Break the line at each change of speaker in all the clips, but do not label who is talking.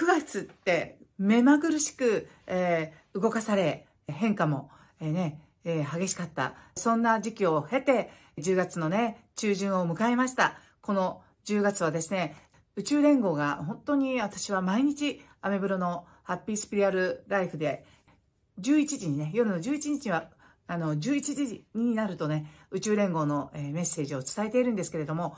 9月って目まぐるしく、えー、動かされ、変化も、えー、ね、えー、激しかった。そんな時期を経て、10月のね、中旬を迎えました。この10月はですね、宇宙連合が本当に私は毎日、アメブロのハッピースピリアルライフで、11時にね、夜の11時には、あの、11時になるとね、宇宙連合の、えメッセージを伝えているんですけれども、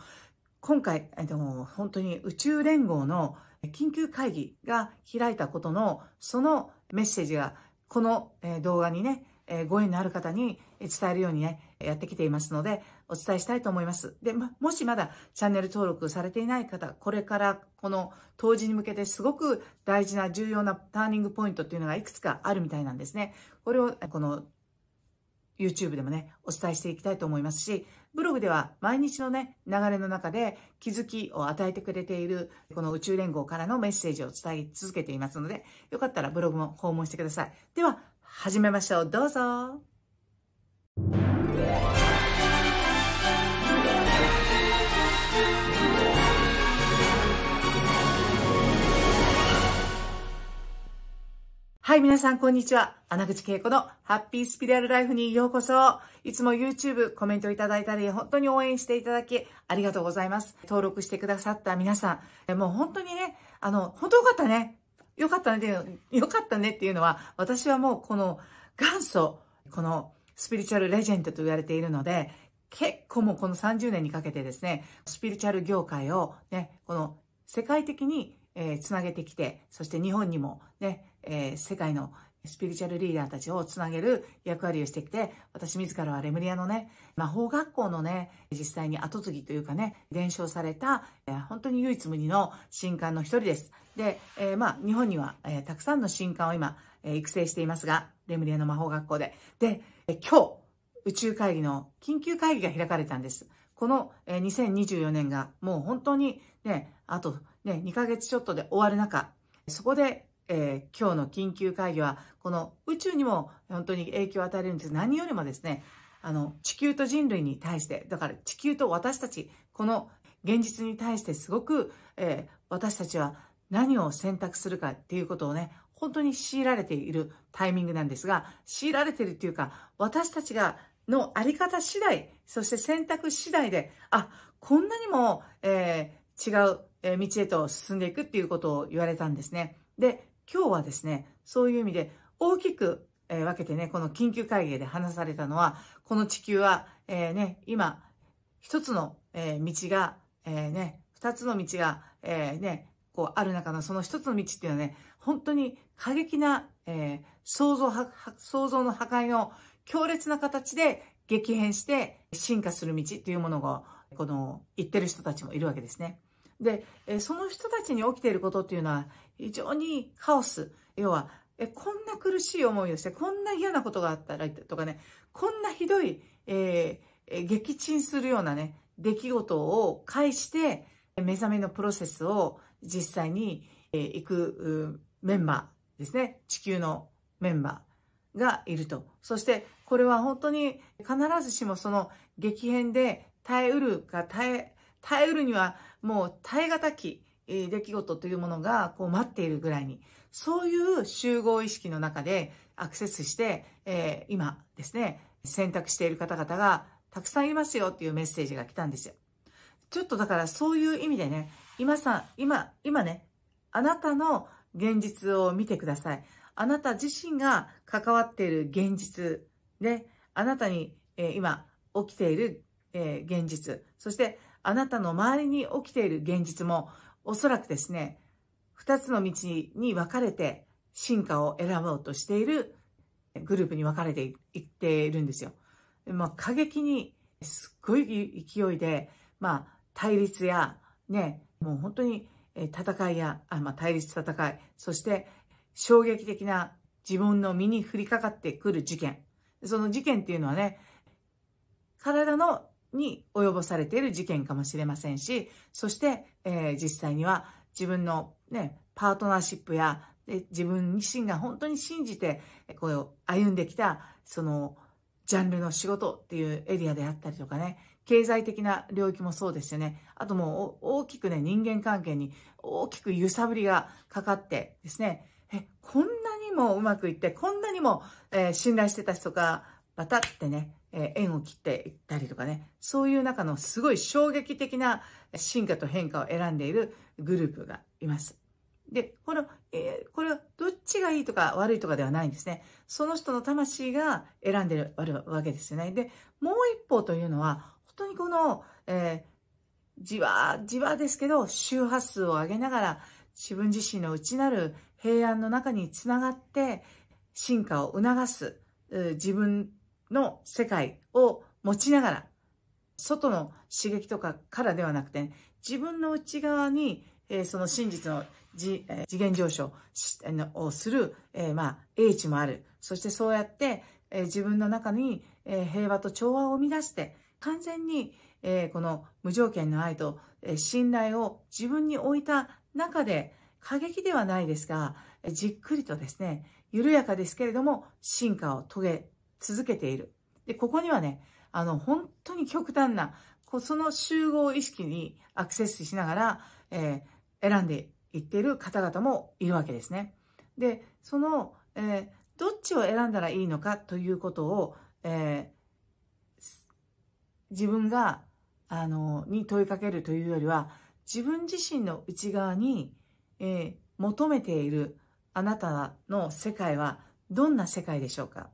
今回、えっと、本当に宇宙連合の緊急会議が開いたことの、そのメッセージが、この動画にね、ご縁のある方に伝えるようにね、やってきていますので、お伝えしたいと思います。で、もしまだチャンネル登録されていない方、これからこの当時に向けてすごく大事な重要なターニングポイントっていうのがいくつかあるみたいなんですね。これを、この YouTube でもね、お伝えしていきたいと思いますし、ブログでは毎日のね、流れの中で気づきを与えてくれている、この宇宙連合からのメッセージを伝え続けていますので、よかったらブログも訪問してください。では、始めましょう。どうぞ。はい、皆さん、こんにちは。穴口恵子のハッピースピリアルライフにようこそ。いつも YouTube コメントいただいたり、本当に応援していただき、ありがとうございます。登録してくださった皆さん。もう本当にね、あの、本当よかったね。よかったね。よかったねっていうのは、私はもうこの元祖、このスピリチュアルレジェンドと言われているので、結構もうこの30年にかけてですね、スピリチュアル業界をね、この世界的に、えー、つなげてきて、そして日本にもね、えー、世界のスピリチュアルリーダーたちをつなげる役割をしてきて、私自らはレムリアのね、魔法学校のね、実際に後継ぎというかね、伝承された、えー、本当に唯一無二の新刊の一人です。で、えー、まあ、日本には、えー、たくさんの新刊を今、え育成していますが、レムリアの魔法学校で。で、え今日、宇宙会議の緊急会議が開かれたんです。この、え2024年がもう本当にね、あとね、2ヶ月ちょっとで終わる中、そこでえー、今日の緊急会議は、この宇宙にも本当に影響を与えるんです。何よりもですね、あの、地球と人類に対して、だから地球と私たち、この現実に対してすごく、えー、私たちは何を選択するかっていうことをね、本当に強いられているタイミングなんですが、強いられているっていうか、私たちがのあり方次第、そして選択次第で、あ、こんなにも、えー、違う道へと進んでいくっていうことを言われたんですね。で、今日はですね、そういう意味で大きく、分けてね、この緊急会議で話されたのは、この地球は、えー、ね、今、一つの、道が、えー、ね、二つの道が、えー、ね、こうある中のその一つの道っていうのはね、本当に過激な、えー、想像想像の破壊の強烈な形で激変して進化する道っていうものが、この言ってる人たちもいるわけですね。で、その人たちに起きていることっていうのは、非常にカオス。要は、え、こんな苦しい思いをして、こんな嫌なことがあったら、とかね、こんなひどい、えー、撃沈するようなね、出来事を介して、目覚めのプロセスを実際に、えー、行くメンバーですね。地球のメンバーがいると。そして、これは本当に必ずしもその激変で耐えうるか耐え、耐えうるにはもう耐え難き出来事というものがこう待っているぐらいに、そういう集合意識の中でアクセスして、えー、今ですね、選択している方々がたくさんいますよっていうメッセージが来たんですよ。ちょっとだからそういう意味でね、今さん、今、今ね、あなたの現実を見てください。あなた自身が関わっている現実で、あなたに、えー、今起きている、えー、現実、そしてあなたの周りに起きている現実もおそらくですね、二つの道に分かれて進化を選ぼうとしているグループに分かれていっているんですよ。まあ、過激にすっごい勢いで、まあ、対立や、ね、もう本当に戦いや、あまあ、対立戦い、そして衝撃的な自分の身に降りかかってくる事件。その事件っていうのはね、体のに及ぼされている事件かもしれませんし、そして、えー、実際には自分のね、パートナーシップや、自分自身が本当に信じて、こ歩んできた、その、ジャンルの仕事っていうエリアであったりとかね、経済的な領域もそうですよね。あともう大きくね、人間関係に大きく揺さぶりがかかってですね、え、こんなにもうまくいって、こんなにも、えー、信頼してた人が、バタってね、え縁を切っていったりとかね、そういう中のすごい衝撃的な進化と変化を選んでいるグループがいます。で、この、えー、これはどっちがいいとか悪いとかではないんですね。その人の魂が選んでるわけですよね。で、もう一方というのは、本当にこの、えー、じわじわですけど、周波数を上げながら、自分自身の内なる平安の中につながって、進化を促す、自分の世界を持ちながら、外の刺激とかからではなくて、自分の内側に、えー、その真実の次,、えー、次元上昇をする、えー、まあ、英知もある。そしてそうやって、えー、自分の中に、えー、平和と調和を生み出して、完全に、えー、この無条件の愛と、えー、信頼を自分に置いた中で、過激ではないですが、じっくりとですね、緩やかですけれども、進化を遂げ続けている。で、ここにはね、あの、本当に極端な、こうその集合意識にアクセスしながら、えー、選んでいっている方々もいるわけですね。で、その、えー、どっちを選んだらいいのかということを、えー、自分が、あの、に問いかけるというよりは、自分自身の内側に、えー、求めているあなたの世界はどんな世界でしょうか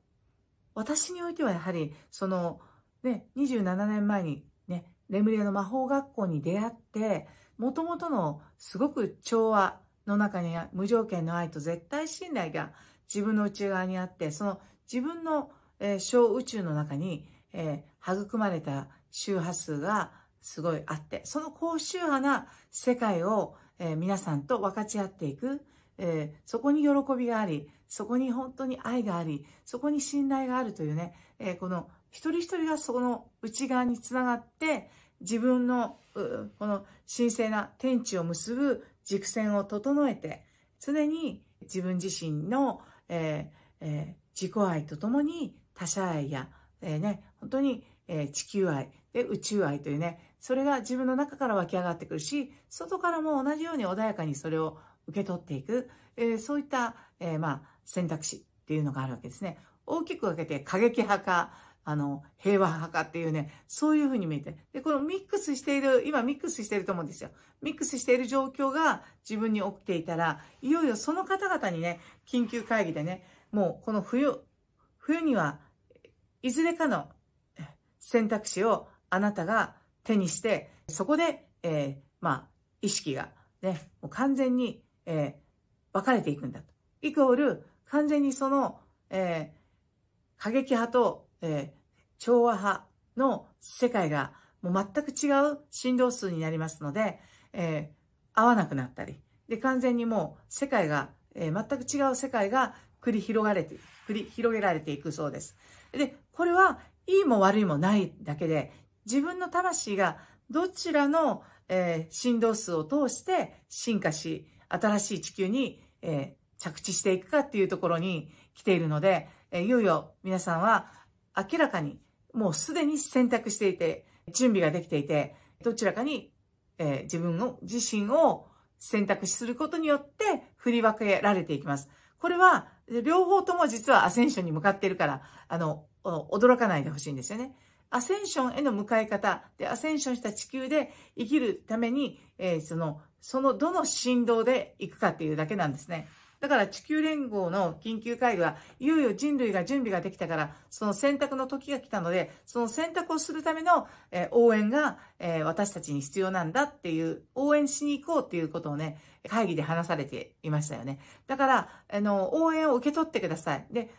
私においてはやはり、その、ね、27年前にね、レムリアの魔法学校に出会って、もともとのすごく調和の中に無条件の愛と絶対信頼が自分の内側にあって、その自分の、えー、小宇宙の中に、えー、育まれた周波数がすごいあって、その高周波な世界を、えー、皆さんと分かち合っていく。えー、そこに喜びがあり、そこに本当に愛があり、そこに信頼があるというね、えー、この一人一人がその内側につながって、自分の、この神聖な天地を結ぶ軸線を整えて、常に自分自身の、えーえー、自己愛とともに他者愛や、えー、ね、本当に、えー、地球愛で宇宙愛というね、それが自分の中から湧き上がってくるし、外からも同じように穏やかにそれを受け取っていく、えー、そういった、えー、まあ、選択肢っていうのがあるわけですね。大きく分けて過激派か、あの、平和派かっていうね、そういうふうに見えて。で、このミックスしている、今ミックスしていると思うんですよ。ミックスしている状況が自分に起きていたら、いよいよその方々にね、緊急会議でね、もうこの冬、冬には、いずれかの選択肢をあなたが手にして、そこで、えー、まあ、意識がね、もう完全にえー、分かれていくんだと。イコール、完全にその、えー、過激派と、えー、調和派の世界が、もう全く違う振動数になりますので、えー、合わなくなったり、で、完全にもう世界が、えー、全く違う世界が繰り広がれて、繰り広げられていくそうです。で、これはいいも悪いもないだけで、自分の魂がどちらの、えー、振動数を通して進化し、新しい地球に、えー、着地していくかっていうところに来ているので、えー、いよいよ皆さんは明らかにもうすでに選択していて、準備ができていて、どちらかに、えー、自分の自身を選択することによって振り分けられていきます。これは両方とも実はアセンションに向かっているから、あの、驚かないでほしいんですよね。アセンションへの向かい方で、アセンションした地球で生きるために、えー、そのそのどの振動で行くかっていうだけなんですね。だから地球連合の緊急会議はいよいよ人類が準備ができたからその選択の時が来たのでその選択をするための、え応援が、え私たちに必要なんだっていう応援しに行こうっていうことをね会議で話されていましたよねだからあの応援を受け取ってくださいで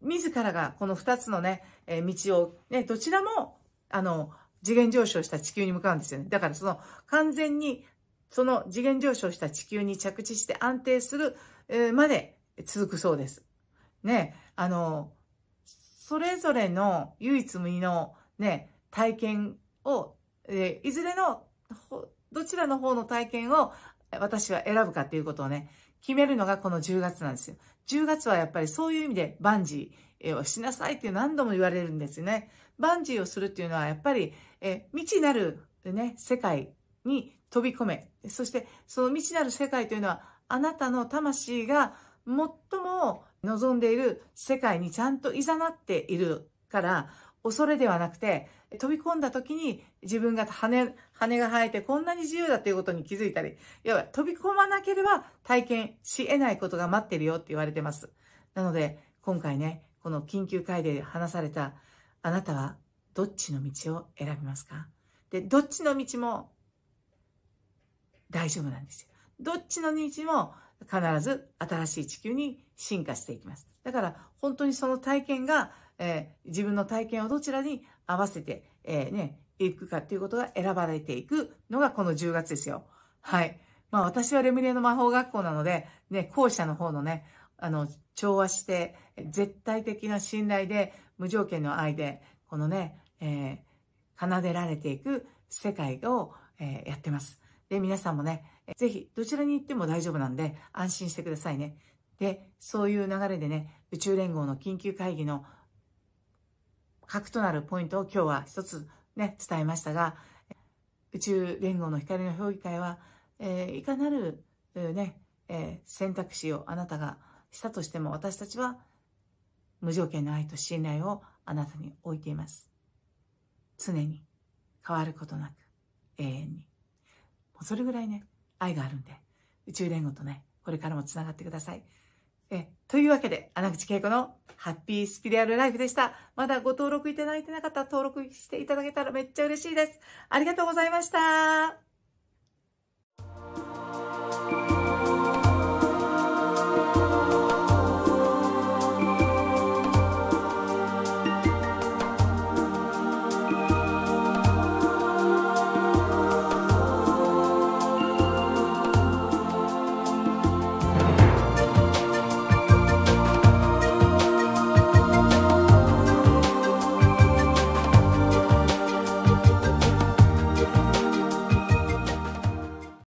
自らがこの2つのね、え道を、ね、どちらもあの次元上昇した地球に向かうんですよねだからその完全にその次元上昇した地球に着地して安定するまで続くそうです。ね、あの、それぞれの唯一無二のね、体験を、えいずれの、どちらの方の体験を私は選ぶかっていうことをね、決めるのがこの10月なんですよ。10月はやっぱりそういう意味でバンジーをしなさいって何度も言われるんですよね。バンジーをするっていうのはやっぱり、え未知なるね、世界に飛び込め。そしてその未知なる世界というのはあなたの魂が最も望んでいる世界にちゃんと誘っているから恐れではなくて飛び込んだ時に自分が羽、羽が生えてこんなに自由だということに気づいたり、要は飛び込まなければ体験し得ないことが待ってるよって言われてます。なので今回ね、この緊急会で話されたあなたはどっちの道を選びますかで、どっちの道も大丈夫なんですよ。どっちの認知も必ず新しい地球に進化していきます。だから本当にその体験が、えー、自分の体験をどちらに合わせて、えー、ね、いくかっていうことが選ばれていくのがこの10月ですよ。はい。まあ私はレムリエの魔法学校なので、ね、校舎の方のね、あの、調和して、絶対的な信頼で、無条件の愛で、このね、えー、奏でられていく世界を、えー、やってます。で、皆さんもね、ぜひどちらに行っても大丈夫なんで安心してくださいね。で、そういう流れでね、宇宙連合の緊急会議の核となるポイントを今日は一つね、伝えましたが、宇宙連合の光の評議会は、えー、いかなる、ね、えー、選択肢をあなたがしたとしても私たちは無条件の愛と信頼をあなたに置いています。常に変わることなく永遠に。もうそれぐらいね、愛があるんで、宇宙連合とね、これからも繋がってください。え、というわけで、穴口恵子のハッピースピリアルライフでした。まだご登録いただいてなかったら登録していただけたらめっちゃ嬉しいです。ありがとうございました。